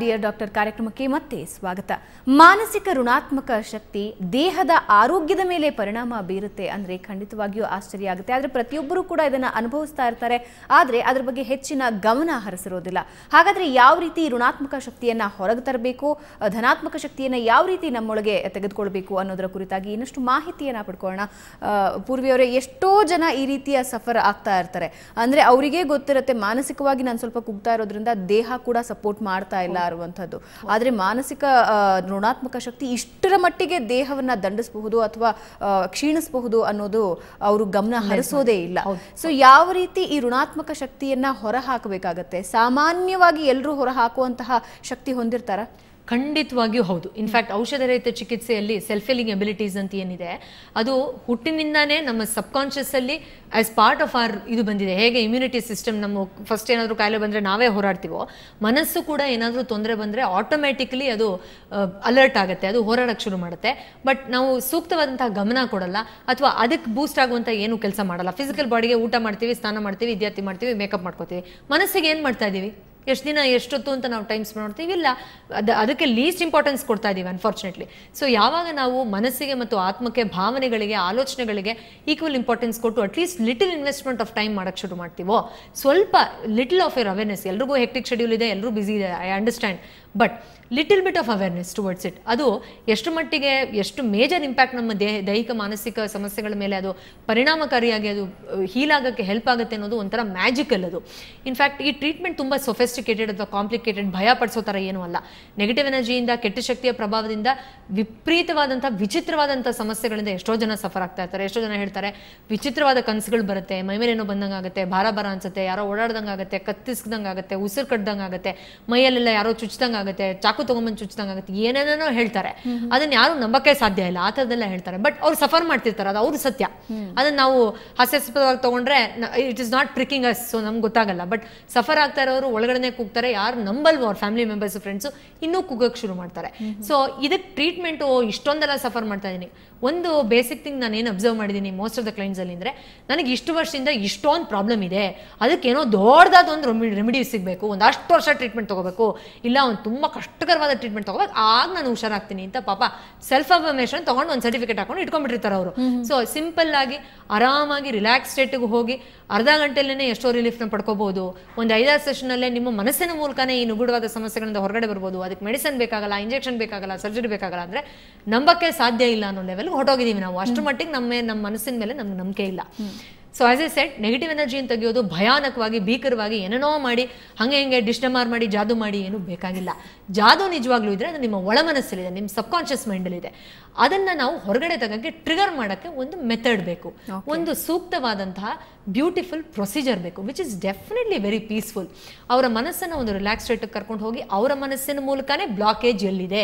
Dear doctor ಕಾರ್ಯಕ್ರಮಕ್ಕೆ ಮತ್ತೆ ಸ್ವಾಗತ ಮಾನಸಿಕ ಋಣಾತ್ಮಕ ಶಕ್ತಿ ದೇಹದ ಆರೋಗ್ಯದ ಮೇಲೆ ಪರಿಣಾಮ ಬೀರುತ್ತೆ ಅಂದ್ರೆ ಖಂಡಿತವಾಗಿಯೂ ಆಶ್ಚರ್ಯ ಆಗುತ್ತೆ ಆದ್ರೆ ಪ್ರತಿಯೊಬ್ಬರೂ ಕೂಡ ಇದನ್ನ ಅನುಭವಿಸ್ತಾ ಇರ್ತಾರೆ ಆದ್ರೆ ಅದರ ಬಗ್ಗೆ ಹೆಚ್ಚಿನ ಗಮನ ಹರಿಸಿರೋದಿಲ್ಲ ಹಾಗಾದ್ರೆ ಯಾವ ರೀತಿ ಋಣಾತ್ಮಕ ಶಕ್ತಿಯನ್ನ ಹೊರಗೆ ತರಬೇಕು ಧನಾತ್ಮಕ ಶಕ್ತಿಯನ್ನ ಯಾವ ರೀತಿ ನಮ್ಮೊಳಗೆ ತೆಗೆದುಕೊಳ್ಬೇಕು ಅನ್ನೋದರ ಕುರಿತಾಗಿ ಇನ್ನಷ್ಟು ಮಾಹಿತಿಯನ್ನ ಪಡ್ಕೊಳ್ಳೋಣ ಪೂರ್ವಿಯವರೇ ಎಷ್ಟೋ ಜನ ಈ ರೀತಿಯ ಸಫರ್ ಆಗ್ತಾ ಇರ್ತಾರೆ ಅಂದ್ರೆ ಅವರಿಗೆ ಗೊತ್ತಿರುತ್ತೆ ಮಾನಸಿಕವಾಗಿ ನಾನು ಸ್ವಲ್ಪ ಕುಗ್ತಾ ಇರೋದ್ರಿಂದ ದೇಹ ಕೂಡ ಸಪೋರ್ಟ್ ಮಾಡ್ತಾ ಇಲ್ಲ ಅನ್ನುವಂಥದ್ದು ಆದರೆ ಮಾನಸಿಕ ಋಣಾತ್ಮಕ ಶಕ್ತಿ ಇಷ್ಟರ ಮಟ್ಟಿಗೆ ದೇಹವನ್ನ ದಂಡಿಸಬಹುದು ಅಥವಾ ಕ್ಷೀಣಿಸಬಹುದು ಅನ್ನೋದು ಅವರು ಗಮನ ಹರಿಸೋದೇ ಇಲ್ಲ ಸೊ ಯಾವ ರೀತಿ ಈ ಋಣಾತ್ಮಕ ಶಕ್ತಿಯನ್ನ ಹೊರ ಹಾಕಬೇಕಾಗತ್ತೆ ಸಾಮಾನ್ಯವಾಗಿ ಎಲ್ಲರೂ ಹೊರ ಹಾಕುವಂತಹ ಶಕ್ತಿ ಹೊಂದಿರ್ತಾರ ಖಂಡಿತವಾಗಿಯೂ ಹೌದು ಇನ್ಫ್ಯಾಕ್ಟ್ ಔಷಧ ರಹಿತ ಚಿಕಿತ್ಸೆಯಲ್ಲಿ ಸೆಲ್ಫ್ ಹೀಲಿಂಗ್ ಎಬಿಲಿಟೀಸ್ ಅಂತ ಏನಿದೆ ಅದು ಹುಟ್ಟಿನಿಂದಾನೇ ನಮ್ಮ ಸಬ್ ಅಲ್ಲಿ ಆಸ್ ಪಾರ್ಟ್ ಆಫ್ ಆರ್ ಇದು ಬಂದಿದೆ ಹೇಗೆ ಇಮ್ಯುನಿಟಿ ಸಿಸ್ಟಮ್ ನಮ್ಮ ಫಸ್ಟ್ ಏನಾದರೂ ಕಾಯಿಲೆ ಬಂದರೆ ನಾವೇ ಹೋರಾಡ್ತೀವೋ ಮನಸ್ಸು ಕೂಡ ಏನಾದರೂ ತೊಂದರೆ ಬಂದರೆ ಆಟೋಮ್ಯಾಟಿಕ್ಲಿ ಅದು ಅಲರ್ಟ್ ಆಗುತ್ತೆ ಅದು ಹೋರಾಡಕ್ಕೆ ಶುರು ಮಾಡುತ್ತೆ ಬಟ್ ನಾವು ಸೂಕ್ತವಾದಂತಹ ಗಮನ ಕೊಡಲ್ಲ ಅಥವಾ ಅದಕ್ಕೆ ಬೂಸ್ಟ್ ಆಗುವಂಥ ಏನು ಕೆಲಸ ಮಾಡಲ್ಲ ಫಿಸಿಕಲ್ ಬಾಡಿಗೆ ಊಟ ಮಾಡ್ತೀವಿ ಸ್ನಾನ ಮಾಡ್ತೀವಿ ವಿದ್ಯಾರ್ಥಿ ಮಾಡ್ತೀವಿ ಮೇಕಪ್ ಮಾಡ್ಕೋತೀವಿ ಮನಸ್ಸಿಗೆ ಏನು ಮಾಡ್ತಾ ಇದ್ದೀವಿ ಎಷ್ಟು ದಿನ ಎಷ್ಟೊತ್ತು ಅಂತ ನಾವು ಟೈಮ್ಸ್ ಮಾಡ್ತೀವಿ ಇಲ್ಲ ಅದು ಅದಕ್ಕೆ ಲೀಸ್ಟ್ ಇಂಪಾರ್ಟೆನ್ಸ್ ಕೊಡ್ತಾ ಇದ್ದೀವಿ ಅನ್ಫಾರ್ಚುನೇಟ್ಲಿ ಸೊ ಯಾವಾಗ ನಾವು ಮನಸ್ಸಿಗೆ ಮತ್ತು ಆತ್ಮಕ್ಕೆ ಭಾವನೆಗಳಿಗೆ ಆಲೋಚನೆಗಳಿಗೆ ಈಕ್ವಲ್ ಇಂಪಾರ್ಟೆನ್ಸ್ ಕೊಟ್ಟು at least little investment of time ಮಾಡೋಕ್ಕೆ ಶುರು ಮಾಡ್ತೀವೋ ಸ್ವಲ್ಪ ಲಿಟಲ್ ಆಫ್ ಯರ್ ಅವೇರ್ನೆಸ್ ಎಲ್ರಿಗೂ ಹೆಕ್ಟಿಕ್ ಶೆಡ್ಯೂಲ್ ಇದೆ ಎಲ್ಲರೂ ಬ್ಯುಸಿ ಇದೆ I understand but little bit of awareness towards it ಅದು ಎಷ್ಟು ಮಟ್ಟಿಗೆ ಎಷ್ಟು ಮೇಜರ್ ಇಂಪ್ಯಾಕ್ಟ್ ನಮ್ಮ ದೇಹ ದೈಹಿಕ ಮಾನಸಿಕ ಸಮಸ್ಯೆಗಳ ಮೇಲೆ ಅದು ಪರಿಣಾಮಕಾರಿಯಾಗಿ ಅದು ಹೀಲ್ ಆಗೋಕ್ಕೆ ಹೆಲ್ಪ್ ಆಗುತ್ತೆ ಅನ್ನೋದು ಒಂಥರ ಮ್ಯಾಜಿಕಲ್ ಅದು ಇನ್ಫ್ಯಾಕ್ಟ್ ಈ ಟ್ರೀಟ್ಮೆಂಟ್ ತುಂಬ ಸೊಫೆಸ್ಟಿಕೇಟೆಡ್ ಅಥವಾ ಕಾಂಪ್ಲಿಕೇಟೆಡ್ ಭಯ ಪಡಿಸೋ ಥರ ಏನೂ ಅಲ್ಲ ನೆಗೆಟಿವ್ ಎನರ್ಜಿಯಿಂದ ಕೆಟ್ಟ ಶಕ್ತಿಯ ಪ್ರಭಾವದಿಂದ ವಿಪರೀತವಾದಂಥ ವಿಚಿತ್ರವಾದಂಥ ಸಮಸ್ಯೆಗಳಿಂದ ಎಷ್ಟೋ ಜನ ಸಫರ್ ಆಗ್ತಾ ಇರ್ತಾರೆ ಎಷ್ಟೋ ಜನ ಹೇಳ್ತಾರೆ ವಿಚಿತ್ರವಾದ ಕನಸುಗಳು ಬರುತ್ತೆ ಮೈಮೇಲೆ ಏನೋ ಬಂದಂಗೆ ಆಗುತ್ತೆ ಭಾರ ಭಾರ ಅನ್ಸುತ್ತೆ ಯಾರೋ ಓಡಾಡ್ದಂಗೆ ಆಗುತ್ತೆ ಕತ್ತಿಸ್ದಂಗೆ ಆಗುತ್ತೆ ಉಸಿರು ಕಟ್ಟಿದಂಗೆ ಆಗುತ್ತೆ ಮೈಯಲ್ಲೆಲ್ಲ ಯಾರೋ ಚುಚ್ಚಿದಂಗೆ ಆಗುತ್ತೆ ಚಾಕು ತಗೊಂಡ್ಬಂದು ಚುಚ್ಚಿದಂಗೆ ಆಗುತ್ತೆ ಏನೇನೋ ಹೇಳ್ತಾರೆ ಅದನ್ನ ಯಾರು ನಂಬಕ್ಕೆ ಸಾಧ್ಯ ಇಲ್ಲ ಆ ಹೇಳ್ತಾರೆ ಬಟ್ ಅವ್ರು ಸಫರ್ ಮಾಡ್ತಿರ್ತಾರೆ ಅದು ಅವ್ರ ಸತ್ಯ ಅದನ್ನ ನಾವು ಹಾಸ್ಯಾಸ್ಪದವಾಗಿ ತಗೊಂಡ್ರೆ it is not pricking us so ನಮ್ಗೆ ಗೊತ್ತಾಗಲ್ಲ ಬಟ್ ಸಫರ್ ಆಗ್ತಾ ಇರೋರು ಒಳಗಡೆ ಕೂಗ್ತಾರೆ ಯಾರು ನಂಬಲ್ವ ಅವ್ರ ಫ್ಯಾಮಿಲಿ ಮೆಂಬರ್ಸ್ ಫ್ರೆಂಡ್ಸು ಇನ್ನೂ ಕೂಗಕ್ಕೆ ಶುರು ಮಾಡ್ತಾರೆ ಸೊ ಇದಕ್ಕೆ ಟ್ರೀಟ್ಮೆಂಟ್ ಇಷ್ಟೊಂದೆಲ್ಲ ಸಫರ್ ಮಾಡ್ತಾ ಇದೀನಿ ಒಂದು ಬೇಸಿಕ್ ಥಿಂಗ್ ನಾನು ಏನು ಅಬ್ಸರ್ವ್ ಮಾಡಿದ್ದೀನಿ ಮೋಸ್ಟ್ ಆಫ್ ದ ಕ್ಲೈಂಟ್ಸಲ್ಲಿ ಅಂದ್ರೆ ನನಗೆ ಇಷ್ಟು ವರ್ಷದಿಂದ ಇಷ್ಟೊಂದು ಪ್ರಾಬ್ಲಮ್ ಇದೆ ಅದಕ್ಕೆ ಏನೋ ದೊಡ್ಡದಾದ ಒಂದು ರೆಮಿಡಿ ಸಿಗಬೇಕು ಒಂದಷ್ಟು ವರ್ಷ ಟ್ರೀಟ್ಮೆಂಟ್ ತಗೋಬೇಕು ಇಲ್ಲ ಒಂದು ತುಂಬ ಕಷ್ಟಕರವಾದ ಟ್ರೀಟ್ಮೆಂಟ್ ತಗೋಬೇಕು ಆಗ ನಾನು ಹುಷಾರಾಗ್ತೀನಿ ಅಂತ ಪಾಪ ಸೆಲ್ಫ್ ಅಫರ್ಮೇಷನ್ ತೊಗೊಂಡು ಒಂದು ಸರ್ಟಿಫಿಕೇಟ್ ಹಾಕೊಂಡು ಇಟ್ಕೊಂಡ್ಬಿಟ್ಟಿರ್ತಾರೆ ಅವರು ಸೊ ಸಿಂಪಲ್ ಆಗಿ ಆರಾಮಾಗಿ ರಿಲ್ಯಾಕ್ಸ್ ಸ್ಟೇಟಿಗೆ ಹೋಗಿ ಅರ್ಧ ಗಂಟೆಲ್ಲೇನೆ ಎಷ್ಟೋ ರಿಲೀಫ್ನ ಪಡ್ಕೋಬಹುದು ಒಂದು ಐದಾರು ಸೆಷನ್ನಲ್ಲೇ ನಿಮ್ಮ ಮನಸ್ಸಿನ ಮೂಲಕನೇ ಈ ನುಗುಡವಾದ ಸಮಸ್ಯೆಗಳಿಂದ ಹೊರಗಡೆ ಬರ್ಬೋದು ಅದಕ್ಕೆ ಮೆಡಿಸನ್ ಬೇಕಾಗಲ್ಲ ಇಂಜೆಕ್ಷನ್ ಬೇಕಾಗಲ್ಲ ಸರ್ಜರಿ ಬೇಕಾಗಲ್ಲ ಅಂದರೆ ನಂಬಕ್ಕೆ ಸಾಧ್ಯ ಇಲ್ಲ ಅನ್ನೋ ಲೆವೆಲ್ಗೆ ಹೊಟ್ಟೋಗಿದ್ದೀವಿ ನಾವು ಅಷ್ಟು ಮಟ್ಟಿಗೆ ನಮ್ಮ ನಮ್ಮ ಮನಸ್ಸಿನ ಮೇಲೆ ನಮ್ಗೆ ನಂಬಿಕೆ ಇಲ್ಲ so as a set negative ಎನರ್ಜಿಯನ್ನು ತೆಗೆಯೋದು ಭಯಾನಕವಾಗಿ ಭೀಕರವಾಗಿ ಏನೇನೋ ಮಾಡಿ ಹಂಗೆ ಹಿಂಗೆ ಡಿಸ್ಟಮಾರ್ ಮಾಡಿ ಜಾದು ಮಾಡಿ ಏನು ಬೇಕಾಗಿಲ್ಲ ಜಾದು ನಿಜವಾಗ್ಲೂ ಇದ್ರೆ ಅದು ನಿಮ್ಮ ಒಳ ಒಳಮನಸ್ಸಲ್ಲಿದೆ ನಿಮ್ಮ ಸಬ್ಕಾನ್ಷಿಯಸ್ ಇದೆ ಅದನ್ನ ನಾವು ಹೊರಗಡೆ ತಗೋಕ್ಕೆ ಟ್ರಿಗರ್ ಮಾಡೋಕ್ಕೆ ಒಂದು ಮೆಥಡ್ ಬೇಕು ಒಂದು ಸೂಕ್ತವಾದಂತಹ ಬ್ಯೂಟಿಫುಲ್ ಪ್ರೊಸೀಜರ್ ಬೇಕು which is definitely very peaceful ಅವರ ಮನಸ್ಸನ್ನು ಒಂದು ರಿಲ್ಯಾಕ್ಸ್ ಸ್ಟೇಟಕ್ಕೆ ಕರ್ಕೊಂಡು ಹೋಗಿ ಅವರ ಮನಸ್ಸಿನ ಮೂಲಕನೇ ಬ್ಲಾಕೇಜ್ ಎಲ್ಲಿದೆ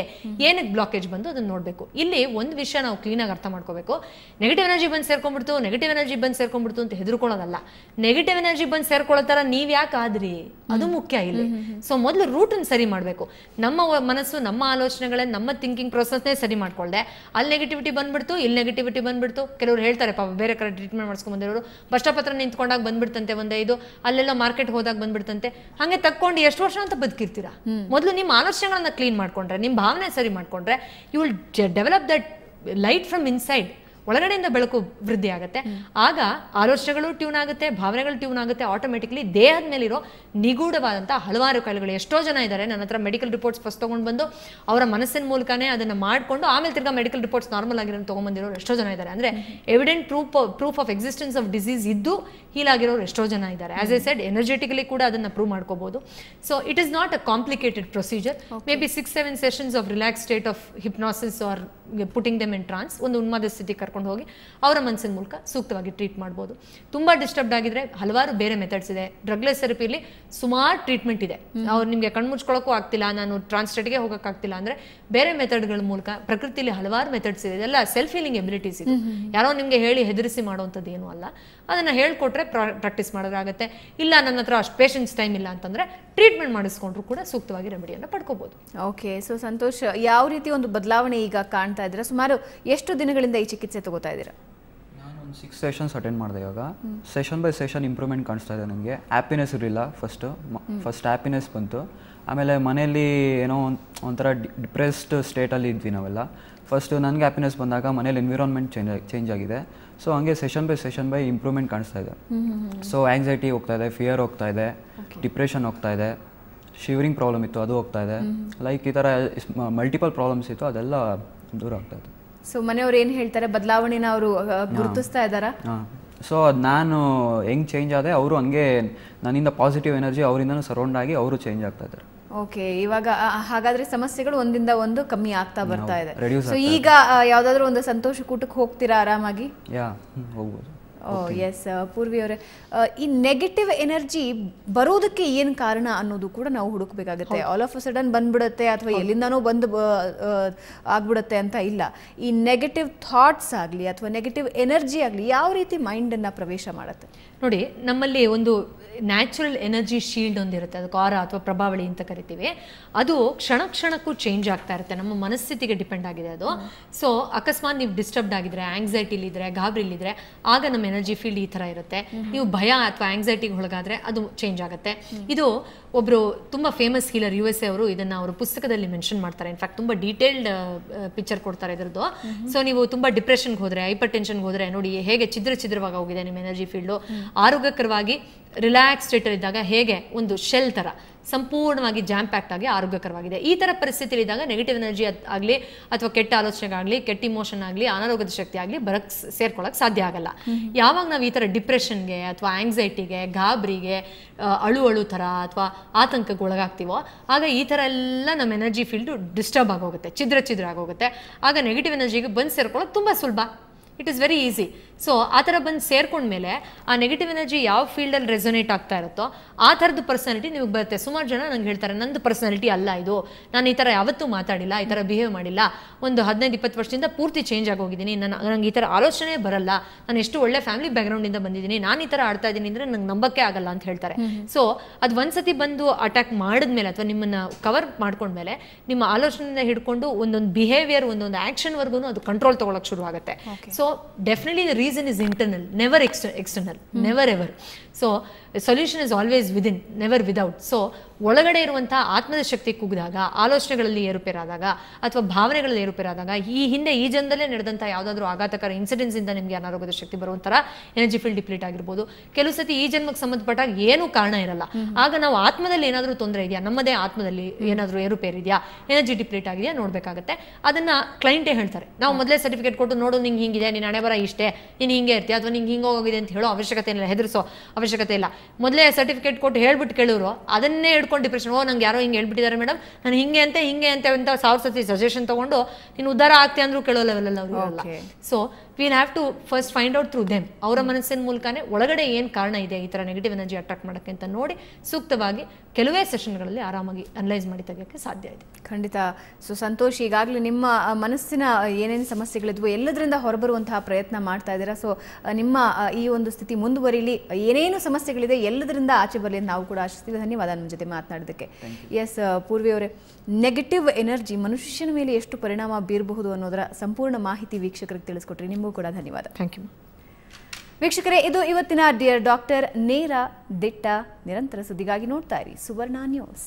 ಏನಕ್ಕೆ ಬ್ಲಾಕೇಜ್ ಬಂದು ಅದನ್ನು ನೋಡಬೇಕು ಇಲ್ಲಿ ಒಂದು ವಿಷಯ ನಾವು ಕ್ಲೀನಾಗಿ ಅರ್ಥ ಮಾಡ್ಕೋಬೇಕು ನೆಗೆಟಿವ್ ಎನರ್ಜಿ ಬಂದು ಸೇರ್ಕೊಂಡ್ಬಿಡ್ತು ನೆಗೆಟಿವ್ ಎನರ್ಜಿ ಬಂದು ಸೇರ್ಕೊಂಡ್ಬಿಡ್ತು ಬಂತು ಅಂತ ಹೆದರ್ಕೊಳ್ಳೋದಲ್ಲ ನೆಗೆಟಿವ್ ಎನರ್ಜಿ ಬಂದು ಸೇರ್ಕೊಳ್ಳೋ ಥರ ನೀವು ಯಾಕೆ ಆದ್ರಿ ಅದು ಮುಖ್ಯ ಇಲ್ಲಿ ಸೊ ಮೊದಲು ರೂಟನ್ನು ಸರಿ ಮಾಡಬೇಕು ನಮ್ಮ ಮನಸ್ಸು ನಮ್ಮ ಆಲೋಚನೆಗಳೇ ನಮ್ಮ ಥಿಂಕಿಂಗ್ ಪ್ರೊಸೆಸ್ನೇ ಸರಿ ಮಾಡ್ಕೊಳ್ಳದೆ ಅಲ್ಲಿ ನೆಗೆಟಿವಿಟಿ ಬಂದ್ಬಿಡ್ತು ಇಲ್ಲಿ ನೆಗೆಟಿವಿಟಿ ಬಂದ್ಬಿಡ್ತು ಕೆಲವರು ಹೇಳ್ತಾರೆ ಪಾಪ ಬೇರೆ ಕಡೆ ಟ್ರೀಟ್ಮೆಂಟ್ ಮಾಡ್ಸ್ಕೊಂಡ್ ಬಂದಿರೋರು ಬಸ್ ಹತ್ರ ನಿಂತ್ಕೊಂಡಾಗ ಬಂದ್ಬಿಡ್ತಂತೆ ಒಂದೇ ಇದು ಅಲ್ಲೆಲ್ಲ ಮಾರ್ಕೆಟ್ ಹೋದಾಗ ಬಂದ್ಬಿಡ್ತಂತೆ ಹಾಗೆ ತಕ್ಕೊಂಡು ಎಷ್ಟು ವರ್ಷ ಅಂತ ಬದುಕಿರ್ತೀರಾ ಮೊದಲು ನಿಮ್ಮ ಆಲೋಚನೆಗಳನ್ನ ಕ್ಲೀನ್ ಮಾಡ್ಕೊಂಡ್ರೆ ನಿಮ್ಮ ಭಾವನೆ ಸರಿ ಮಾಡ್ಕೊಂಡ್ರೆ you will develop that light from inside ಒಳಗಡೆಯಿಂದ ಬೆಳಕು ವೃದ್ಧಿ ಆಗುತ್ತೆ ಆಗ ಆಲೋಚನೆಗಳು ಟ್ಯೂನ್ ಆಗುತ್ತೆ ಭಾವನೆಗಳು ಟ್ಯೂನ್ ಆಗುತ್ತೆ ಆಟೋಮೆಟಿಕ್ಲಿ ದೇಹದ ಮೇಲಿರೋ ನಿಗೂಢವಾದಂಥ ಹಲವಾರು ಕಾಯಿಲೆಗಳು ಎಷ್ಟೋ ಜನ ಇದ್ದಾರೆ ನನ್ನ ಹತ್ರ ಮೆಡಿಕಲ್ ರಿಪೋರ್ಟ್ಸ್ ಫಸ್ಟ್ ತೊಗೊಂಡು ಬಂದು ಅವರ ಮನಸ್ಸಿನ ಮೂಲಕನೇ ಅದನ್ನು ಮಾಡಿಕೊಂಡು ಆಮೇಲೆ ತಿರ್ಗಾ ಮೆಡಿಕಲ್ ರಿಪೋರ್ಟ್ಸ್ ನಾರ್ಮಲ್ ಆಗಿರೋದು ತೊಗೊಂಬಂದಿರೋರು ಎಷ್ಟೋ ಜನ ಇದ್ದಾರೆ ಅಂದರೆ evident proof proof of existence of disease ಇದ್ದು ಹೀಲ್ ಆಗಿರೋರು ಎಷ್ಟೋ ಜನ ಇದ್ದಾರೆ ಆಸ್ ಎ ಸೆಡ್ ಎನರ್ಜೆಟಿಕಲಿ ಕೂಡ ಅದನ್ನು ಪ್ರೂವ್ ಮಾಡ್ಕೋಬಹುದು so it is not a complicated procedure maybe six seven sessions of relax state of hypnosis or putting them in trance ಒಂದು ಉನ್ಮಾದ ಸ್ಥಿತಿ ಕರ್ಕೊಂಡು ಕರ್ಕೊಂಡು ಹೋಗಿ ಅವರ ಮನಸ್ಸಿನ ಮೂಲಕ ಸೂಕ್ತವಾಗಿ ಟ್ರೀಟ್ ಮಾಡ್ಬೋದು ತುಂಬ ಡಿಸ್ಟರ್ಬ್ ಆಗಿದ್ರೆ ಹಲವಾರು ಬೇರೆ ಮೆಥಡ್ಸ್ ಇದೆ ಡ್ರಗ್ಲೆಸ್ ಥೆರಪಿಯಲ್ಲಿ ಸುಮಾರು ಟ್ರೀಟ್ಮೆಂಟ್ ಇದೆ ಅವ್ರು ನಿಮಗೆ ಕಣ್ಮುಚ್ಕೊಳ್ಳೋಕ್ಕೂ ಆಗ್ತಿಲ್ಲ ನಾನು ಟ್ರಾನ್ಸ್ಟೆಟ್ಗೆ ಆಗ್ತಿಲ್ಲ ಅಂದರೆ ಬೇರೆ ಮೆಥಡ್ಗಳ ಮೂಲಕ ಪ್ರಕೃತಿಲಿ ಹಲವಾರು ಮೆಥಡ್ಸ್ ಇದೆ ಇದೆಲ್ಲ ಸೆಲ್ಫ್ ಹೀಲಿಂಗ್ ಎಬಿಲಿಟೀಸ್ ಇದೆ ಯಾರೋ ನಿಮಗೆ ಹೇಳಿ ಹೆದರಿಸಿ ಮಾಡೋವಂಥದ್ದು ಏನೂ ಅಲ್ಲ ಅದನ್ನು ಹೇಳ್ಕೊಟ್ರೆ ಪ್ರಾಕ್ಟೀಸ್ ಮಾಡೋದಾಗುತ್ತೆ ಇಲ್ಲ ನನ್ನ ಹತ್ರ ಅಷ್ಟು ಪೇಷನ್ಸ್ ಟೈಮ್ ಇಲ್ಲ ಅಂತಂದರೆ ಟ್ರೀಟ್ಮೆಂಟ್ ಮಾಡಿಸ್ಕೊಂಡ್ರು ಕೂಡ ಸೂಕ್ತವಾಗಿ ರೆಮಿಡಿಯನ್ನು ಪಡ್ಕೋಬಹುದು ಓಕೆ ಸೊ ಸಂತೋಷ್ ಯಾವ ರೀತಿ ಒಂದು ಬದಲಾವಣೆ ಈಗ ಕಾಣ್ತಾ ಇದ್ರೆ ಸುಮಾರು ಎಷ್ಟು ದಿನಗಳಿಂದ ಈ ಚಿಕಿತ್ಸೆ ತಗೋತಾ ಇದ್ದೀರಾ ನಾನು ಸಿಕ್ಸ್ ಸೆಷನ್ಸ್ ಅಟೆಂಡ್ ಮಾಡಿದೆ ಇವಾಗ ಸೆಷನ್ ಬೈ ಸೆಷನ್ ಇಂಪ್ರೂವ್ಮೆಂಟ್ ಕಾಣಿಸ್ತಾ ಇದೆ ನನಗೆ ಹ್ಯಾಪಿನೆಸ್ ಇರಲಿಲ್ಲ ಫಸ್ಟು ಫಸ್ಟ್ ಹ್ಯಾಪಿನೆಸ್ ಬಂತು ಆಮೇಲೆ ಮನೆಯಲ್ಲಿ ಏನೋ ಒಂಥರ ಡಿಪ್ರೆಸ್ಡ್ ಸ್ಟೇಟಲ್ಲಿ ಇದ್ವಿ ನಾವೆಲ್ಲ ಫಸ್ಟು ನನಗೆ ಹ್ಯಾಪಿನೆಸ್ ಬಂದಾಗ ಮನೇಲಿ ಎನ್ವಿರಾನ್ಮೆಂಟ್ ಚೇಂಜ್ ಚೇಂಜ್ ಆಗಿದೆ ಸೊ ಹಂಗೆ session by session by improvement ಕಾಣಿಸ್ತಾ ಇದೆ ಸೊ ಆಂಗ್ಸೈಟಿ ಹೋಗ್ತಾ ಇದೆ ಫಿಯರ್ ಹೋಗ್ತಾ ಇದೆ ಡಿಪ್ರೆಷನ್ ಹೋಗ್ತಾ ಇದೆ ಶಿವರಿಂಗ್ ಪ್ರಾಬ್ಲಮ್ ಇತ್ತು ಅದು ಹೋಗ್ತಾ ಇದೆ ಲೈಕ್ ಈ ಥರ ಮಲ್ಟಿಪಲ್ ಪ್ರಾಬ್ಲಮ್ಸ್ ಇತ್ತು ಅದೆಲ್ಲ ದೂರ ಆಗ್ತಾ ಇದೆ ಸೊ ಮನೆಯವ್ರು ಏನು ಹೇಳ್ತಾರೆ ಬದಲಾವಣೆನ ಅವರು ಗುರುತಿಸ್ತಾ ಇದ್ದಾರಾ ಸೊ ಅದು ನಾನು ಹೆಂಗೆ ಚೇಂಜ್ ಆದರೆ ಅವರು ಹಂಗೆ ನನ್ನಿಂದ ಪಾಸಿಟಿವ್ ಎನರ್ಜಿ ಅವರಿಂದ ಸರೌಂಡ್ ಆಗಿ ಅವರು ಚೇಂಜ್ ಆಗ್ತಾ ಇದ್ದಾರೆ ಓಕೆ ಇವಾಗ ಹಾಗಾದ್ರೆ ಸಮಸ್ಯೆಗಳು ಒಂದಿಂದ ಒಂದು ಕಮ್ಮಿ ಆಗ್ತಾ ಬರ್ತಾ ಇದೆ ಸೊ ಈಗ ಯಾವ್ದಾದ್ರು ಒಂದು ಸಂತೋಷ ಕೂಟಕ್ಕೆ ಹೋಗ್ತೀರಾ ಆರಾಮಾಗಿ ಓ ಎಸ್ ಪೂರ್ವಿ ಈ ನೆಗೆಟಿವ್ ಎನರ್ಜಿ ಬರೋದಕ್ಕೆ ಏನು ಕಾರಣ ಅನ್ನೋದು ಕೂಡ ನಾವು ಹುಡುಕಬೇಕಾಗುತ್ತೆ ಆಲ್ ಆಫ್ ಅ ಸಡನ್ ಬಂದ್ಬಿಡುತ್ತೆ ಅಥವಾ ಎಲ್ಲಿಂದಾನೋ ಬಂದು ಆಗ್ಬಿಡುತ್ತೆ ಅಂತ ಇಲ್ಲ ಈ ನೆಗೆಟಿವ್ ಥಾಟ್ಸ್ ಆಗಲಿ ಅಥವಾ ನೆಗೆಟಿವ್ ಎನರ್ಜಿ ಆಗಲಿ ಯಾವ ರೀತಿ ಮೈಂಡ್ ಅನ್ನ ಪ್ರವೇಶ ಮಾಡುತ್ತೆ ನೋಡಿ ನಮ್ಮಲ್ಲಿ ಒಂದು ನ್ಯಾಚುರಲ್ ಎನರ್ಜಿ ಶೀಲ್ಡ್ ಒಂದಿರುತ್ತೆ ಅದು ಕಾರ ಅಥವಾ ಪ್ರಭಾವಳಿ ಅಂತ ಕರಿತೀವಿ ಅದು ಕ್ಷಣ ಕ್ಷಣಕ್ಕೂ ಚೇಂಜ್ ಆಗ್ತಾ ಇರುತ್ತೆ ನಮ್ಮ ಮನಸ್ಥಿತಿಗೆ ಡಿಪೆಂಡ್ ಆಗಿದೆ ಅದು ಸೊ ಅಕಸ್ಮಾತ್ ನೀವು ಡಿಸ್ಟರ್ಬ್ಡ್ ಆಗಿದ್ರೆ ಆಂಗ್ಸೈಟಿಲಿದ್ರೆ ಇದ್ರೆ ಆಗ ನಮ್ಮ ಎನರ್ಜಿ ಫೀಲ್ಡ್ ಈ ಥರ ಇರುತ್ತೆ ನೀವು ಭಯ ಅಥವಾ ಆಂಗ್ಸೈಟಿಗೆ ಒಳಗಾದ್ರೆ ಅದು ಚೇಂಜ್ ಆಗುತ್ತೆ ಇದು ಒಬ್ಬರು ತುಂಬ famous healer U S A ಅವರು ಇದನ್ನು ಅವರು ಪುಸ್ತಕದಲ್ಲಿ ಮೆನ್ಷನ್ ಮಾಡ್ತಾರೆ ಇನ್ಫ್ಯಾಕ್ಟ್ ತುಂಬ ಡೀಟೇಲ್ಡ್ ಪಿಕ್ಚರ್ ಕೊಡ್ತಾರೆ ಇದರದ್ದು ಸೊ ನೀವು ತುಂಬ ಡಿಪ್ರೆಷನ್ಗೆ ಹೋದ್ರೆ ಹೈಪರ್ ಟೆನ್ಷನ್ಗೆ ಹೋದ್ರೆ ನೋಡಿ ಹೇಗೆ ಚಿದ್ರ ಚಿದ್ರವಾಗಿ ಹೋಗಿದೆ ನಿಮ್ಮ ಎನರ್ಜಿ ಫೀಲ್ಡು ಆರೋಗ್ಯಕರವಾಗಿ ರಿಲ್ಯಾಕ್ಸ್ ಇದ್ದಾಗ ಹೇಗೆ ಒಂದು ಶೆಲ್ ಥರ ಸಂಪೂರ್ಣವಾಗಿ ಜಾಮ್ ಆಗಿ ಆರೋಗ್ಯಕರವಾಗಿದೆ ಈ ಥರ ಪರಿಸ್ಥಿತಿ ಇದ್ದಾಗ ನೆಗೆಟಿವ್ ಎನರ್ಜಿ ಆಗಲಿ ಅಥವಾ ಕೆಟ್ಟ ಆಲೋಚನೆಗಾಗಲಿ ಕೆಟ್ಟ ಇಮೋಷನ್ ಆಗಲಿ ಅನಾರೋಗ್ಯದ ಶಕ್ತಿ ಆಗಲಿ ಬರಕ್ ಸೇರ್ಕೊಳ್ಳೋಕೆ ಸಾಧ್ಯ ಆಗಲ್ಲ ಯಾವಾಗ ನಾವು ಈ ಥರ ಡಿಪ್ರೆಷನ್ಗೆ ಅಥವಾ ಆಂಗ್ಸೈಟಿಗೆ ಗಾಬರಿಗೆ ಅಳು ಅಳು ಥರ ಅಥವಾ ಆತಂಕಕ್ಕೆ ಒಳಗಾಗ್ತೀವೋ ಆಗ ಈ ಥರ ಎಲ್ಲ ನಮ್ಮ ಎನರ್ಜಿ ಫೀಲ್ಡು ಡಿಸ್ಟರ್ಬ್ ಆಗೋಗುತ್ತೆ ಛಿದ್ರ ಛಿದ್ರ ಆಗೋಗುತ್ತೆ ಆಗ ನೆಗೆಟಿವ್ ಎನರ್ಜಿಗೆ ಬಂದು ಸೇರ್ಕೊಳ್ಳೋಕ್ಕೆ ತುಂಬ ಸುಲಭ it is very easy so ಆ ಥರ ಬಂದು ಸೇರ್ಕೊಂಡ್ಮೇಲೆ ಆ ನೆಗೆಟಿವ್ ಎನರ್ಜಿ ಯಾವ ಫೀಲ್ಡಲ್ಲಿ ರೆಸೊನೇಟ್ ಆಗ್ತಾ ಇರುತ್ತೋ ಆ ಥರದ್ದು ಪರ್ಸನಾಲಿಟಿ ನಿಮಗೆ ಬರುತ್ತೆ ಸುಮಾರು ಜನ ನಂಗೆ ಹೇಳ್ತಾರೆ ನಂದು ಪರ್ಸನಾಲಿಟಿ ಅಲ್ಲ ಇದು ನಾನು ಈ ಥರ ಯಾವತ್ತೂ ಮಾತಾಡಿಲ್ಲ ಈ ಥರ ಬಿಹೇವ್ ಮಾಡಿಲ್ಲ ಒಂದು ಹದಿನೈದು ಇಪ್ಪತ್ತು ವರ್ಷದಿಂದ ಪೂರ್ತಿ ಚೇಂಜ್ ಆಗೋಗಿದ್ದೀನಿ ನಾನು ನಂಗೆ ಈ ಥರ ಆಲೋಚನೆ ಬರಲ್ಲ ನಾನು ಎಷ್ಟು ಒಳ್ಳೆ ಫ್ಯಾಮಿಲಿ ಬ್ಯಾಕ್ಗ್ರೌಂಡಿಂದ ಬಂದಿದ್ದೀನಿ ನಾನು ಈ ಥರ ಆಡ್ತಾ ಇದ್ದೀನಿ ಅಂದರೆ ನಂಗೆ ನಂಬಕ್ಕೆ ಆಗಲ್ಲ ಅಂತ ಹೇಳ್ತಾರೆ ಸೊ ಅದು ಒಂದ್ಸತಿ ಬಂದು ಅಟ್ಯಾಕ್ ಮಾಡಿದ್ಮೇಲೆ ಅಥವಾ ನಿಮ್ಮನ್ನು ಕವರ್ ಮಾಡ್ಕೊಂಡ್ಮೇಲೆ ನಿಮ್ಮ ಆಲೋಚನೆಯಿಂದ ಹಿಡ್ಕೊಂಡು ಒಂದೊಂದು ಬಿಹೇವಿಯರ್ ಒಂದೊಂದು ಆ್ಯಕ್ಷನ್ವರೆಗೂ ಅದು ಕಂಟ್ರೋಲ್ ತೊಗೊಳಕ್ಕೆ ಶುರು ಆಗುತ್ತೆ so So, definitely the reason is internal, never exter external, mm. never ever. So solution is always within never without so ಒಳಗಡೆ ಇರುವಂತಹ ಆತ್ಮದ ಶಕ್ತಿ ಕುಗ್ದಾಗ ಆಲೋಚನೆಗಳಲ್ಲಿ ಏರುಪೇರಾದಾಗ ಅಥವಾ ಭಾವನೆಗಳಲ್ಲಿ ಏರುಪೇರಾದಾಗ ಈ ಹಿಂದೆ ಈ ಜನದಲ್ಲೇ ನಡೆದಂತಹ ಯಾವುದಾದ್ರೂ ಆಘಾತಕರ ಇನ್ಸಿಡೆಂಟ್ಸ್ ಇಂದ ನಿಮಗೆ ಅನಾರೋಗ್ಯದ ಶಕ್ತಿ ಬರುವಂತರ ಎನರ್ಜಿ ಫೀಲ್ಡ್ ಡಿಪ್ಲೀಟ್ ಆಗಿರ್ಬೋದು ಕೆಲವು ಸತಿ ಈ ಜನ್ಮಕ್ಕೆ ಸಂಬಂಧಪಟ್ಟಾಗ ಏನೂ ಕಾರಣ ಇರಲ್ಲ ಆಗ ನಾವು ಆತ್ಮದಲ್ಲಿ ಏನಾದರೂ ತೊಂದರೆ ಇದೆಯಾ ನಮ್ಮದೇ ಆತ್ಮದಲ್ಲಿ ಏನಾದರೂ ಏರುಪೇರಿದೆಯಾ ಎನರ್ಜಿ ಡಿಪ್ಲೀಟ್ ಆಗಿದೆಯಾ ನೋಡಬೇಕಾಗತ್ತೆ ಅದನ್ನ ಕ್ಲೈಂಟೇ ಹೇಳ್ತಾರೆ ನಾವು ಮೊದಲೇ ಸರ್ಟಿಫಿಕೇಟ್ ಕೊಟ್ಟು ನೋಡು ನಿಂಗೆ ಹಿಂಗಿದೆ ನೀನು ಹಣೆ ಬರ ಇಷ್ಟೇ ನೀನು ಹಿಂಗೆ ಇರ್ತೀಯ ಅಥವಾ ನಿಂಗೆ ಹಿಂಗೆ ಹೋಗಿದೆ ಅಂತ ಹೇಳೋ ಅವಶ್ಯಕತೆ ಇಲ್ಲ ಹೆದರಿಸೋ ಅವಶ್ಯಕತೆ ಇಲ್ಲ ಮೊದಲೇ ಸರ್ಟಿಫಿಕೇಟ್ ಕೊಟ್ಟು ಹೇಳ್ಬಿಟ್ಟು ಕೇಳೋರು ಅದನ್ನೇ ಹಿಡ್ಕೊಂಡು ಡಿಪ್ರೆಷನ್ ಓ ನಂಗೆ ಯಾರೋ ಹಿಂಗೆ ಹೇಳ್ಬಿಟ್ಟಿದ್ದಾರೆ ಮೇಡಮ್ ನಾನು ಹಿಂಗೆ ಅಂತ ಹಿಂಗೆ ಅಂತ ಅಂತ ಸಾವಿರ ಸತಿ ಸಜೆಷನ್ ತೊಗೊಂಡು ನೀನು ಉದ್ದಾರ ಆಗ್ತಿ ಅಂದ್ರೂ ಕೇಳೋ ಲೆವೆಲಲ್ಲಿ ಅವರು so we have to first find out through them ಅವರ ಮನಸ್ಸಿನ ಮೂಲಕನೇ ಒಳಗಡೆ ಏನು ಕಾರಣ ಇದೆ ಈ ಥರ ನೆಗೆಟಿವ್ ಎನರ್ಜಿ ಅಟ್ರಾಕ್ಟ್ ಮಾಡೋಕ್ಕೆ ಅಂತ ನೋಡಿ ಸೂಕ್ತವಾಗಿ ಕೆಲವೇ ಸೆಷನ್ಗಳಲ್ಲಿ ಆರಾಮಾಗಿ ಅನಲೈಸ್ ಮಾಡಿ ತೆಗೆಯೋಕ್ಕೆ ಸಾಧ್ಯ ಇದೆ ಖಂಡಿತ ಸೊ ಸಂತೋಷ್ ಈಗಾಗಲೇ ನಿಮ್ಮ ಮನಸ್ಸಿನ ಏನೇನು ಸಮಸ್ಯೆಗಳಿದ್ವು ಎಲ್ಲದರಿಂದ ಹೊರಬರುವಂತಹ ಪ್ರಯತ್ನ ಮಾಡ್ತಾ ಇದ್ದೀರಾ ಸೊ ನಿಮ್ಮ ಈ ಒಂದು ಸ್ಥಿತಿ ಮುಂದುವರಿಲಿ ಏನೇನು ಏನು ಸಮಸ್ಯೆಗಳಿದೆ ಎಲ್ಲದರಿಂದ ಆಚೆ ಬರಲಿ ನಾವು ಕೂಡ ಆಶಿಸ್ತೀವಿ ಧನ್ಯವಾದ ನಿಮ್ಮ ಜೊತೆ ಮಾತನಾಡೋದಕ್ಕೆ ಎಸ್ ಪೂರ್ವಿ ನೆಗೆಟಿವ್ ಎನರ್ಜಿ ಮನುಷ್ಯನ ಮೇಲೆ ಎಷ್ಟು ಪರಿಣಾಮ ಬೀರಬಹುದು ಅನ್ನೋದರ ಸಂಪೂರ್ಣ ಮಾಹಿತಿ ವೀಕ್ಷಕರಿಗೆ ತಿಳಿಸ್ಕೊಟ್ರಿ ನಿಮಗೂ ಕೂಡ ಧನ್ಯವಾದ ಥ್ಯಾಂಕ್ ಯು ವೀಕ್ಷಕರೇ ಇದು ಇವತ್ತಿನ ಡಿಯರ್ ಡಾಕ್ಟರ್ ನೇರ ದಿಟ್ಟ ನಿರಂತರ ಸುದ್ದಿಗಾಗಿ ನೋಡ್ತಾ ಇರಿ ಸುವರ್ಣ ನ್ಯೂಸ್